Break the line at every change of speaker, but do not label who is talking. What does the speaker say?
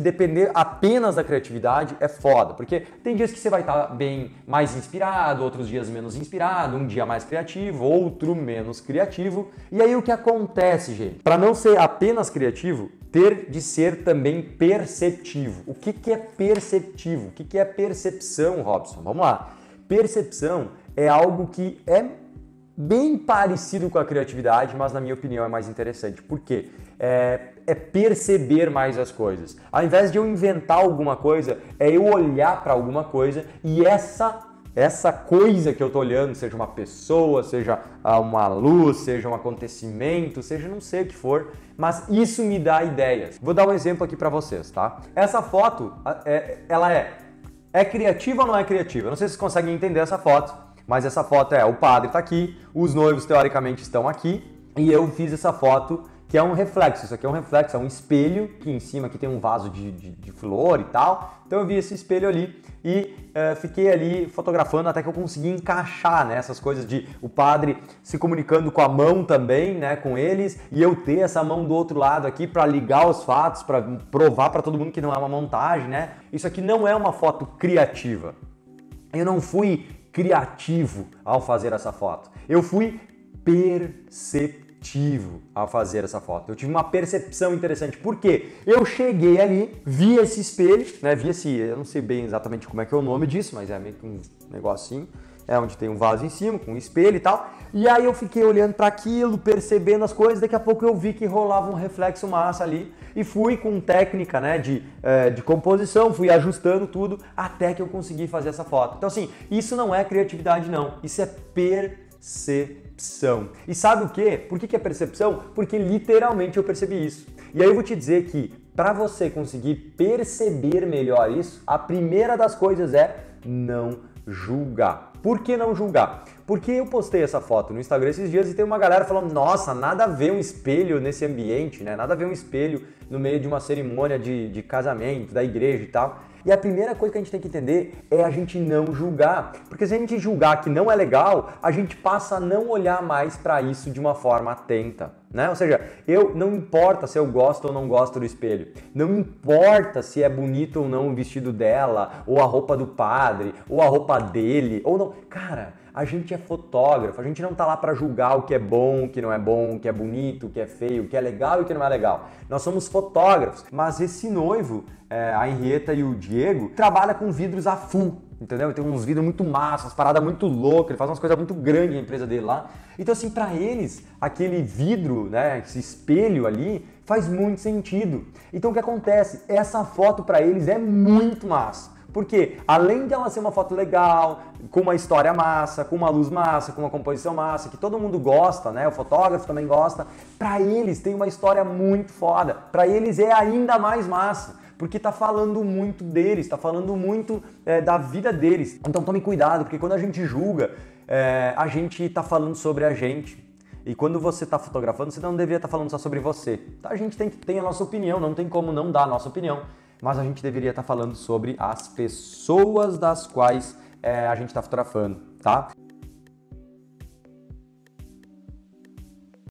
depender apenas da criatividade é foda, porque tem dias que você vai estar tá bem mais inspirado, outros dias menos inspirado, um dia mais criativo, outro menos criativo. E aí o que acontece, gente? Para não ser apenas criativo, ter de ser também perceptivo. O que, que é perceptivo? O que, que é percepção, Robson? Vamos lá. Percepção é algo que é bem parecido com a criatividade, mas na minha opinião é mais interessante. Por quê? É, é perceber mais as coisas. Ao invés de eu inventar alguma coisa, é eu olhar para alguma coisa e essa essa coisa que eu tô olhando, seja uma pessoa, seja ah, uma luz, seja um acontecimento, seja não sei o que for, mas isso me dá ideias. Vou dar um exemplo aqui para vocês, tá? Essa foto, é, ela é é criativa ou não é criativa? Não sei se vocês conseguem entender essa foto. Mas essa foto é o padre está aqui, os noivos teoricamente estão aqui e eu fiz essa foto que é um reflexo. Isso aqui é um reflexo, é um espelho que em cima aqui tem um vaso de, de, de flor e tal. Então eu vi esse espelho ali e uh, fiquei ali fotografando até que eu consegui encaixar né, essas coisas de o padre se comunicando com a mão também, né, com eles, e eu ter essa mão do outro lado aqui para ligar os fatos, para provar para todo mundo que não é uma montagem, né? Isso aqui não é uma foto criativa. Eu não fui criativo ao fazer essa foto. Eu fui perceptivo ao fazer essa foto. Eu tive uma percepção interessante. porque Eu cheguei ali, vi esse espelho, né? Vi esse, eu não sei bem exatamente como é que é o nome disso, mas é meio que um negocinho é onde tem um vaso em cima, com um espelho e tal. E aí eu fiquei olhando para aquilo, percebendo as coisas, daqui a pouco eu vi que rolava um reflexo massa ali e fui com técnica né, de, é, de composição, fui ajustando tudo até que eu consegui fazer essa foto. Então assim, isso não é criatividade não, isso é percepção. E sabe o quê? Por que, que é percepção? Porque literalmente eu percebi isso. E aí eu vou te dizer que para você conseguir perceber melhor isso, a primeira das coisas é não julgar. Por que não julgar? Porque eu postei essa foto no Instagram esses dias e tem uma galera falando: nossa, nada a ver um espelho nesse ambiente, né? Nada a ver um espelho no meio de uma cerimônia de, de casamento, da igreja e tal. E a primeira coisa que a gente tem que entender é a gente não julgar. Porque se a gente julgar que não é legal, a gente passa a não olhar mais para isso de uma forma atenta. Né? Ou seja, eu não importa se eu gosto ou não gosto do espelho, não importa se é bonito ou não o vestido dela, ou a roupa do padre, ou a roupa dele, ou não. Cara, a gente é fotógrafo, a gente não está lá para julgar o que é bom, o que não é bom, o que é bonito, o que é feio, o que é legal e o que não é legal. Nós somos fotógrafos, mas esse noivo, é, a Henrieta e o Diego, trabalha com vidros a full entendeu? Tem uns vidros muito massa, umas paradas muito loucas, ele faz umas coisas muito grandes na empresa dele lá. Então, assim, para eles, aquele vidro, né, esse espelho ali, faz muito sentido. Então, o que acontece? Essa foto para eles é muito massa. Porque além dela ser uma foto legal, com uma história massa, com uma luz massa, com uma composição massa, que todo mundo gosta, né? O fotógrafo também gosta. Para eles tem uma história muito foda. Para eles é ainda mais massa porque tá falando muito deles, tá falando muito é, da vida deles. Então tome cuidado, porque quando a gente julga, é, a gente tá falando sobre a gente. E quando você está fotografando, você não deveria estar tá falando só sobre você. Então a gente tem que ter a nossa opinião, não tem como não dar a nossa opinião mas a gente deveria estar tá falando sobre as pessoas das quais é, a gente está fotografando, tá?